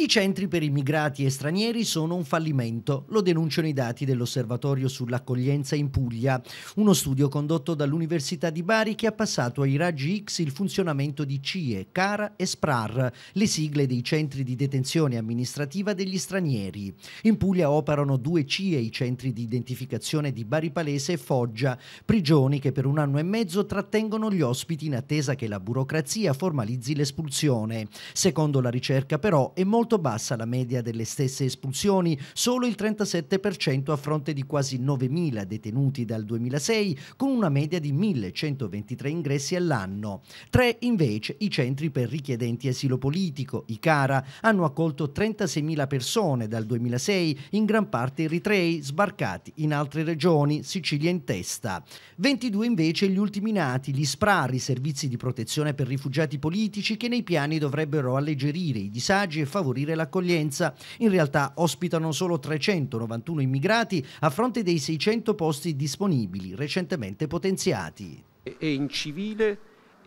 I centri per immigrati e stranieri sono un fallimento, lo denunciano i dati dell'Osservatorio sull'accoglienza in Puglia, uno studio condotto dall'Università di Bari che ha passato ai raggi X il funzionamento di CIE, CARA e SPRAR, le sigle dei centri di detenzione amministrativa degli stranieri. In Puglia operano due CIE, i centri di identificazione di Bari Palese e Foggia, prigioni che per un anno e mezzo trattengono gli ospiti in attesa che la burocrazia formalizzi l'espulsione. Secondo la ricerca però è molto molto bassa la media delle stesse espulsioni, solo il 37% a fronte di quasi 9.000 detenuti dal 2006, con una media di 1.123 ingressi all'anno. Tre invece i centri per richiedenti asilo politico, i CARA, hanno accolto 36.000 persone dal 2006, in gran parte eritrei, sbarcati in altre regioni, Sicilia in testa. 22 invece gli ultimi nati, gli SPRAR, i servizi di protezione per rifugiati politici che nei piani dovrebbero alleggerire i disagi e favorire favorire l'accoglienza. In realtà ospitano solo 391 immigrati a fronte dei 600 posti disponibili, recentemente potenziati. È incivile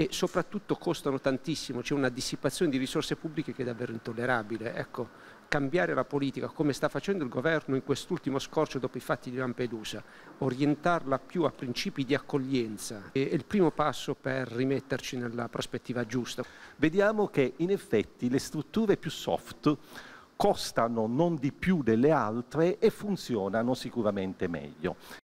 e soprattutto costano tantissimo, c'è una dissipazione di risorse pubbliche che è davvero intollerabile. Ecco, cambiare la politica come sta facendo il governo in quest'ultimo scorcio dopo i fatti di Lampedusa, orientarla più a principi di accoglienza è il primo passo per rimetterci nella prospettiva giusta. Vediamo che in effetti le strutture più soft costano non di più delle altre e funzionano sicuramente meglio.